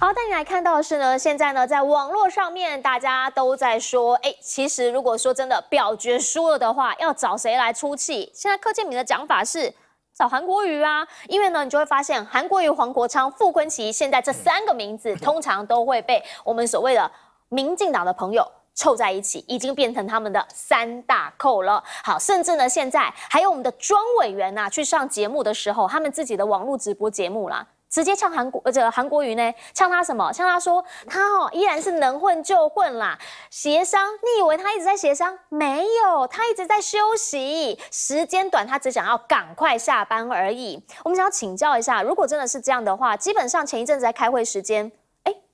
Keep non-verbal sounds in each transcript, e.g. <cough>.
好，带你来看到的是呢，现在呢，在网络上面大家都在说，哎，其实如果说真的表决输了的话，要找谁来出气？现在柯建明的讲法是找韩国瑜啊，因为呢，你就会发现韩国瑜、黄国昌、傅昆萁现在这三个名字，通常都会被我们所谓的民进党的朋友凑在一起，已经变成他们的三大寇了。好，甚至呢，现在还有我们的庄委员呐，去上节目的时候，他们自己的网络直播节目啦。直接呛韩国，这韩国瑜呢？呛他什么？呛他说他哦依然是能混就混啦。协商，你以为他一直在协商？没有，他一直在休息。时间短，他只想要赶快下班而已。我们想要请教一下，如果真的是这样的话，基本上前一阵在开会时间。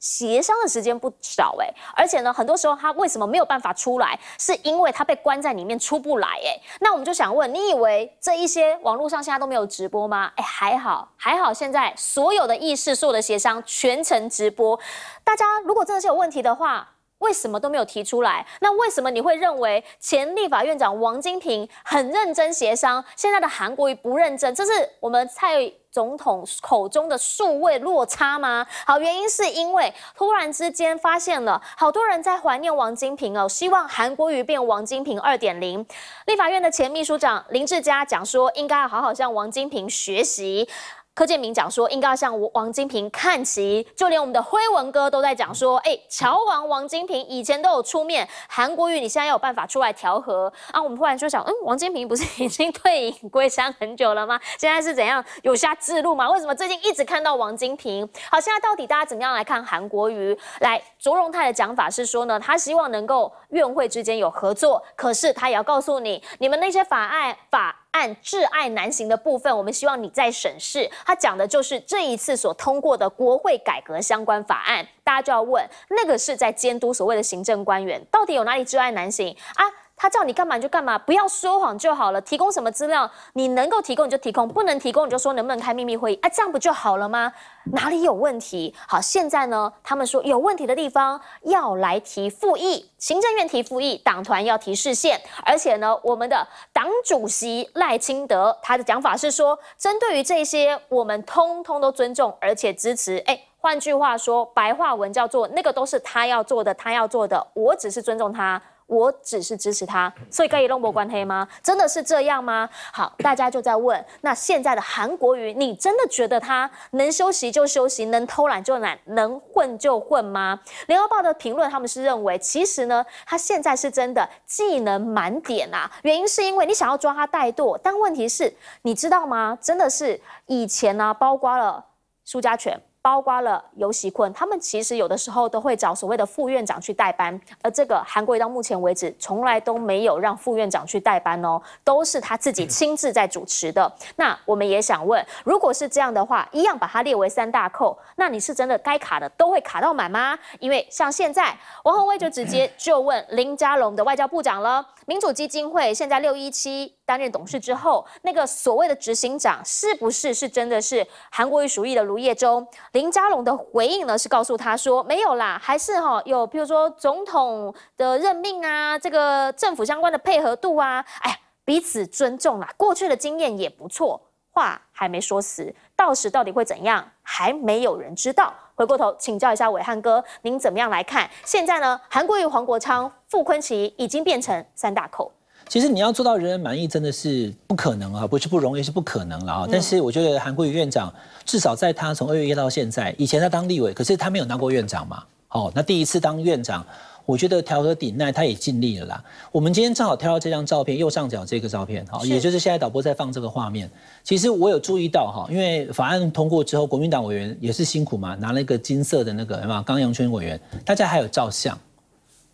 协商的时间不少哎，而且呢，很多时候他为什么没有办法出来，是因为他被关在里面出不来哎。那我们就想问，你以为这一些网络上现在都没有直播吗？哎，还好，还好，现在所有的议事、所有的协商全程直播，大家如果真的是有问题的话。为什么都没有提出来？那为什么你会认为前立法院长王金平很认真协商，现在的韩国瑜不认真？这是我们蔡总统口中的数位落差吗？好，原因是因为突然之间发现了好多人在怀念王金平哦，希望韩国瑜变王金平二点零。立法院的前秘书长林志佳讲说，应该要好好向王金平学习。柯建明讲说，应该要向王金平看齐，就连我们的辉文哥都在讲说，哎，乔王王金平以前都有出面，韩国瑜你现在要有办法出来调和啊！我们忽然就想，嗯，王金平不是已经退隐归山很久了吗？现在是怎样有下之路吗？为什么最近一直看到王金平？好，现在到底大家怎样来看韩国瑜？来，卓荣泰的讲法是说呢，他希望能够院会之间有合作，可是他也要告诉你，你们那些法案法。按挚爱难行的部分，我们希望你再审视。他讲的就是这一次所通过的国会改革相关法案，大家就要问，那个是在监督所谓的行政官员，到底有哪里挚爱难行啊？他叫你干嘛就干嘛，不要说谎就好了。提供什么资料，你能够提供你就提供，不能提供你就说能不能开秘密会议，哎，这样不就好了吗？哪里有问题？好，现在呢，他们说有问题的地方要来提复议，行政院提复议，党团要提视线，而且呢，我们的党主席赖清德他的讲法是说，针对于这些我们通通都尊重而且支持。哎，换句话说，白话文叫做那个都是他要做的，他要做的，我只是尊重他。我只是支持他，所以可以弄博关黑吗？真的是这样吗？好，大家就在问。那现在的韩国瑜，你真的觉得他能休息就休息，能偷懒就懒，能混就混吗？联合报的评论，他们是认为，其实呢，他现在是真的技能满点啊。原因是因为你想要抓他怠惰，但问题是，你知道吗？真的是以前呢，包括了苏家权，包括了尤喜坤，他们其实有的时候都会找所谓的副院长去代班，而这个韩国到目前为止从来都没有让副院长去代班哦，都是他自己亲自在主持的。那我们也想问，如果是这样的话，一样把它列为三大扣，那你是真的该卡的都会卡到满吗？因为像现在王宏威就直接就问林佳龙的外交部长了，民主基金会现在六一七。担任董事之后，那个所谓的执行长是不是是真的是韩国瑜熟意的卢彦中？林佳龙的回应呢是告诉他说没有啦，还是哈有比如说总统的任命啊，这个政府相关的配合度啊，哎呀彼此尊重啦，过去的经验也不错，话还没说死，到时到底会怎样还没有人知道。回过头请教一下伟汉哥，您怎么样来看现在呢？韩国瑜、黄国昌、傅昆萁已经变成三大口。其实你要做到人人满意，真的是不可能啊，不是不容易，是不可能了啊。但是我觉得韩国瑜院长至少在他从二月一到现在，以前他当立委，可是他没有当过院长嘛。哦，那第一次当院长，我觉得调和顶耐，他也尽力了啦。我们今天正好挑到这张照片，右上角这个照片，好，也就是现在导播在放这个画面。其实我有注意到哈，因为法案通过之后，国民党委员也是辛苦嘛，拿了一个金色的那个嘛，刚阳春委员，大家还有照相。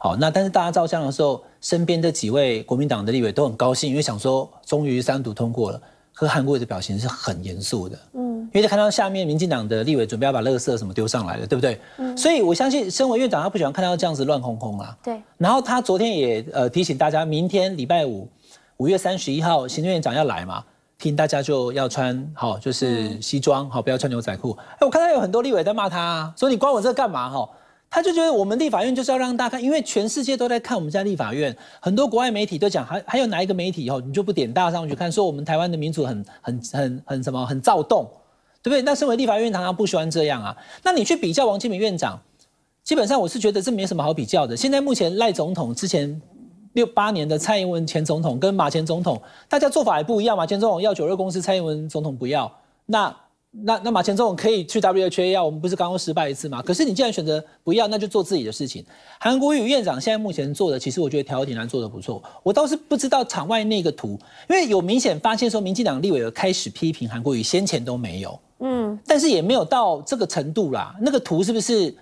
好，那但是大家照相的时候，身边的几位国民党的立委都很高兴，因为想说终于三读通过了。可韩国的表情是很严肃的，嗯，因为看到下面民进党的立委准备要把乐色什么丢上来了，对不对？嗯，所以我相信身为院长，他不喜欢看到这样子乱哄哄啊。对。然后他昨天也呃提醒大家，明天礼拜五，五月三十一号行政院长要来嘛，听大家就要穿好，就是西装，好，不要穿牛仔裤。哎，我看到有很多立委在骂他，说你关我这干嘛哈？他就觉得我们立法院就是要让大家，看，因为全世界都在看我们家立法院，很多国外媒体都讲，还还有哪一个媒体哦，你就不点大上去看，说我们台湾的民主很很很很什么很躁动，对不对？那身为立法院，长，他不喜欢这样啊。那你去比较王金明院长，基本上我是觉得这没什么好比较的。现在目前赖总统之前六八年的蔡英文前总统跟马前总统，大家做法也不一样，马前总统要九六公司，蔡英文总统不要那。那那马前总统可以去 WHA 要，我们不是刚刚失败一次吗？可是你既然选择不要，那就做自己的事情。韩国瑜院长现在目前做的，其实我觉得条条难做的不错。我倒是不知道场外那个图，因为有明显发现说，民进党立委开始批评韩国瑜，先前都没有，嗯，但是也没有到这个程度啦。那个图是不是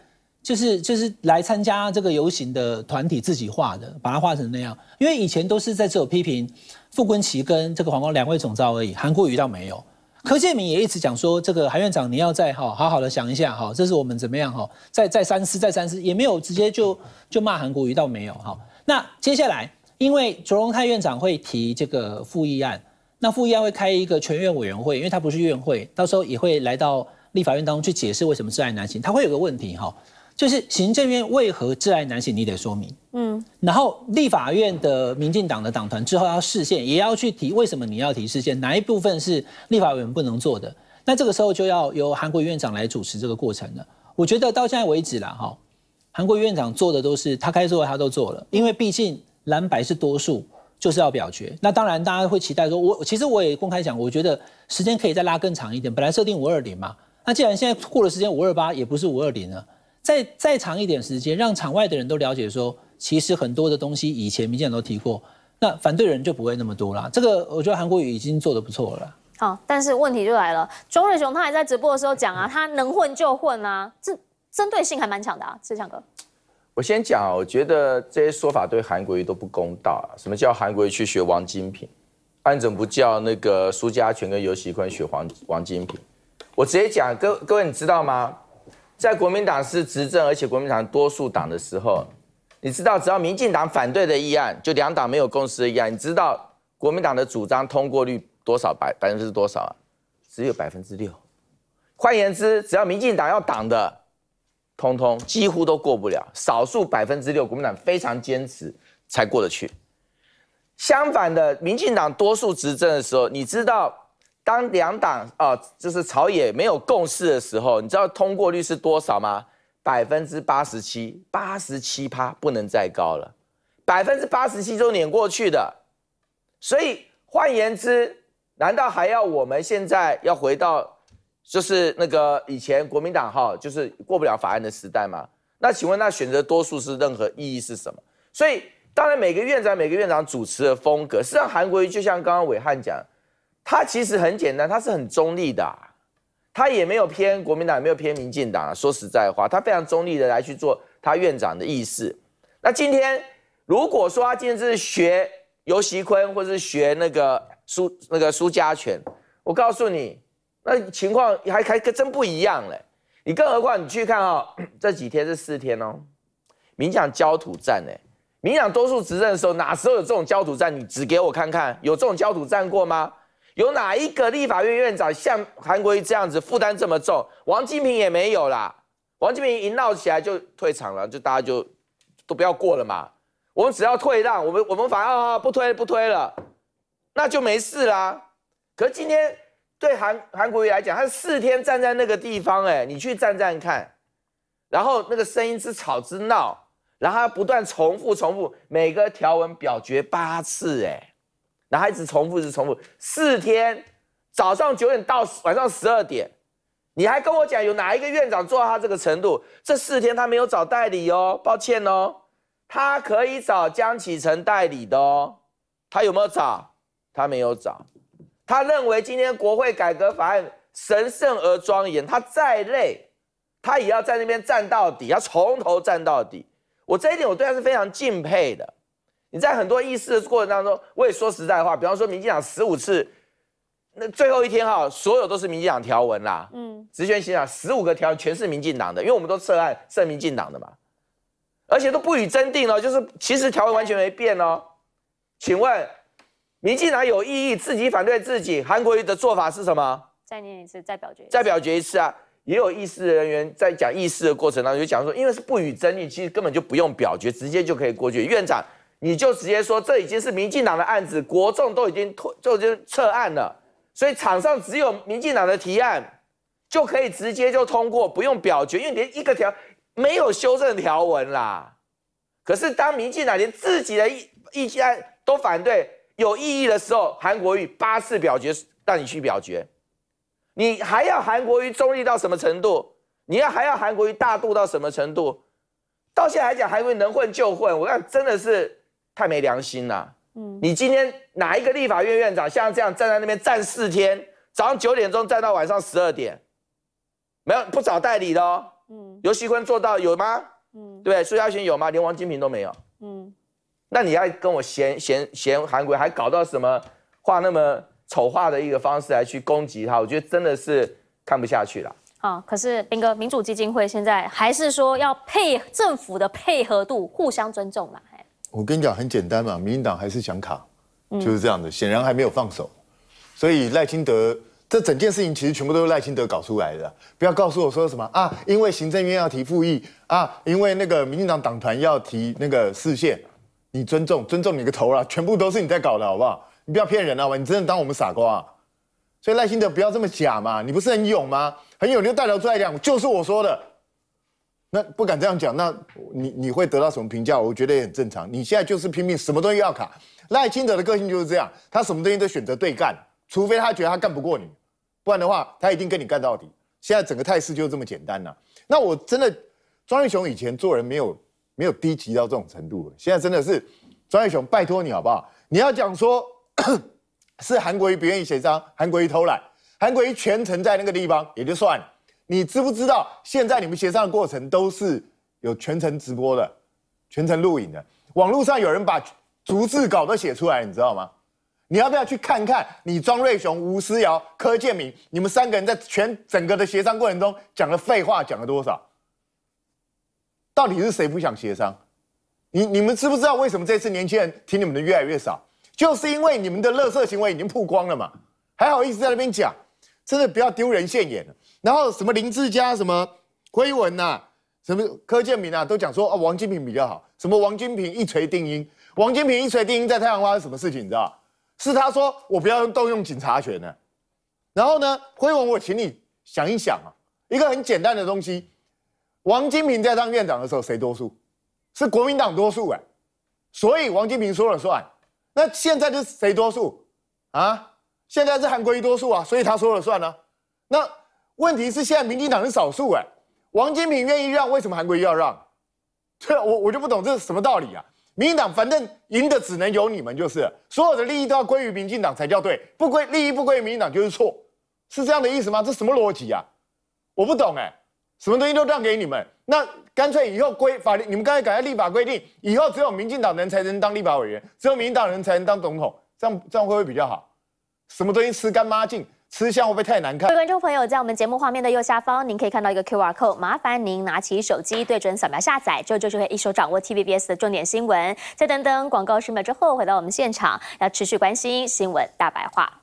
就是就是来参加这个游行的团体自己画的，把它画成那样？因为以前都是在这有批评傅昆奇跟这个黄光两位总召而已，韩国瑜倒没有。柯建明也一直讲说，这个韩院长你要再哈好好的想一下哈，这是我们怎么样哈，再再三思再三思，也没有直接就就骂韩国瑜，倒没有哈。那接下来，因为卓荣泰院长会提这个复议案，那复议案会开一个全院委员会，因为他不是院会，到时候也会来到立法院当中去解释为什么是爱难行，他会有个问题哈。就是行政院为何挚癌难性，你得说明。嗯，然后立法院的民进党的党团之后要视线，也要去提为什么你要提视线，哪一部分是立法委员不能做的？那这个时候就要由韩国院长来主持这个过程了。我觉得到现在为止了哈，韩国院长做的都是他该做的，他都做了。因为毕竟蓝白是多数，就是要表决。那当然大家会期待说，我其实我也公开讲，我觉得时间可以再拉更长一点。本来设定五二零嘛，那既然现在过了时间五二八，也不是五二零了。再再长一点时间，让场外的人都了解说，其实很多的东西以前民进党都提过，那反对人就不会那么多啦。这个我觉得韩国瑜已经做的不错了。好，但是问题就来了，钟瑞雄他还在直播的时候讲啊，他能混就混啊，这针对性还蛮强的，志强哥。我先讲，我觉得这些说法对韩国瑜都不公道。什么叫韩国瑜去学王金平？按怎不叫那个苏家全跟尤喜坤学黄王金平？我直接讲，各各位你知道吗？在国民党是执政，而且国民党多数党的时候，你知道，只要民进党反对的议案，就两党没有共识的议案，你知道国民党的主张通过率多少百百分之多少啊？只有百分之六。换言之，只要民进党要挡的，通通几乎都过不了，少数百分之六，国民党非常坚持才过得去。相反的，民进党多数执政的时候，你知道。当两党啊，就是朝野没有共识的时候，你知道通过率是多少吗？百分之八十七，八十七趴不能再高了，百分之八十七都碾过去的，所以换言之，难道还要我们现在要回到，就是那个以前国民党哈，就是过不了法案的时代吗？那请问那选择多数是任何意义是什么？所以当然每个院长每个院长主持的风格，实际上韩国瑜就像刚刚伟汉讲。他其实很简单，他是很中立的，他也没有偏国民党，也没有偏民进党。说实在话，他非常中立的来去做他院长的意思。那今天如果说他今天是学尤习坤，或是学那个苏那个苏家权，我告诉你，那情况还还跟真不一样嘞。你更何况你去看啊，<clears throat> 这几天是四天哦，民讲焦土战呢民进党多数执政的时候，哪时候有这种焦土战？你指给我看看，有这种焦土战过吗？有哪一个立法院院长像韩国瑜这样子负担这么重？王金平也没有啦。王金平一闹起来就退场了，就大家就都不要过了嘛。我们只要退让，我们我们反正不推不推了，那就没事啦。可是今天对韩韩国瑜来讲，他四天站在那个地方，哎，你去站站看，然后那个声音之吵之闹，然后他不断重复重复每个条文表决八次，哎。然后一直重复一直重复，四天，早上九点到晚上十二点，你还跟我讲有哪一个院长做到他这个程度？这四天他没有找代理哦，抱歉哦，他可以找江启程代理的哦，他有没有找？他没有找，他认为今天国会改革法案神圣而庄严，他再累，他也要在那边站到底，要从头站到底。我这一点我对他是非常敬佩的。你在很多议事的过程当中，我也说实在话，比方说民进党十五次，那最后一天哈，所有都是民进党条文啦。嗯，职权性啊，十五个条全是民进党的，因为我们都涉案涉民进党的嘛，而且都不予征订哦，就是其实条文完全没变哦。请问，民进党有异议，自己反对自己？韩国瑜的做法是什么？再念一次，再表决。再表决一次啊！也有议事人员在讲议事的过程当中就讲说，因为是不予争议，其实根本就不用表决，直接就可以过去。院长。你就直接说，这已经是民进党的案子，国众都已经退，就已经撤案了，所以场上只有民进党的提案，就可以直接就通过，不用表决，因为连一个条没有修正条文啦。可是当民进党连自己的意案都反对有异议的时候，韩国瑜八次表决让你去表决，你还要韩国瑜中立到什么程度？你要还要韩国瑜大度到什么程度？到现在还讲韩国瑜能混就混，我看真的是。太没良心了。嗯，你今天哪一个立法院院长像这样站在那边站四天，早上九点钟站到晚上十二点，没有不找代理的哦。嗯，尤锡坤做到有吗？嗯，对，苏家全有吗？连王金平都没有。嗯，那你要跟我嫌嫌嫌韩国，还搞到什么画那么丑化的一个方式来去攻击他，我觉得真的是看不下去了。好，可是斌哥，民主基金会现在还是说要配政府的配合度，互相尊重啦。我跟你讲很简单嘛，民进党还是想卡，就是这样的，显然还没有放手。所以赖清德这整件事情其实全部都是赖清德搞出来的。不要告诉我说什么啊，因为行政院要提复议啊，因为那个民进党党团要提那个视线，你尊重尊重你个头啦，全部都是你在搞的好不好？你不要骗人了嘛，你真的当我们傻瓜？所以赖清德不要这么假嘛，你不是很勇吗？很勇你就带头出来讲，就是我说的。那不敢这样讲，那你你会得到什么评价？我觉得也很正常。你现在就是拼命，什么东西要卡？赖清德的个性就是这样，他什么东西都选择对干，除非他觉得他干不过你，不然的话，他一定跟你干到底。现在整个态势就这么简单了。那我真的，庄益雄以前做人没有没有低级到这种程度，现在真的是庄益雄，拜托你好不好？你要讲说 <coughs> 是韩国瑜不愿意协商，韩国瑜偷懒，韩国瑜全程在那个地方也就算了。你知不知道，现在你们协商的过程都是有全程直播的、全程录影的。网络上有人把逐字稿都写出来，你知道吗？你要不要去看看你庄瑞雄、吴思瑶、柯建明，你们三个人在全整个的协商过程中讲的废话讲了多少？到底是谁不想协商？你你们知不知道为什么这次年轻人听你们的越来越少？就是因为你们的乐色行为已经曝光了嘛？还好意思在那边讲，真的不要丢人现眼了。然后什么林志佳、什么辉文呐，什么柯建明啊，都讲说啊王金平比较好，什么王金平一锤定音，王金平一锤定音在太阳花是什么事情你知道？是他说我不要动用警察权呢。然后呢辉文我请你想一想啊，一个很简单的东西，王金平在当院长的时候谁多数？是国民党多数啊，所以王金平说了算。那现在是谁多数？啊，现在是韩国瑜多数啊，所以他说了算呢。那问题是现在民进党是少数哎，王金平愿意让，为什么韩国瑜要让？这 <laughs> 我我就不懂这是什么道理啊？民进党反正赢的只能有你们就是，所有的利益都要归于民进党才叫对，不归利益不归民进党就是错，是这样的意思吗？这什么逻辑啊？我不懂哎，什么东西都让给你们，那干脆以后规法律，你们刚才改了立法规定，以后只有民进党人才能当立法委员，只有民进党人才能当总统，这样这样会不会比较好？什么东西吃干抹净？吃相会不会太难看？各位观众朋友，在我们节目画面的右下方，您可以看到一个 Q R code，麻烦您拿起手机对准扫描下载，这就是可以一手掌握 T V B S 的重点新闻。再等等广告十秒之后，回到我们现场，要持续关心新闻大白话。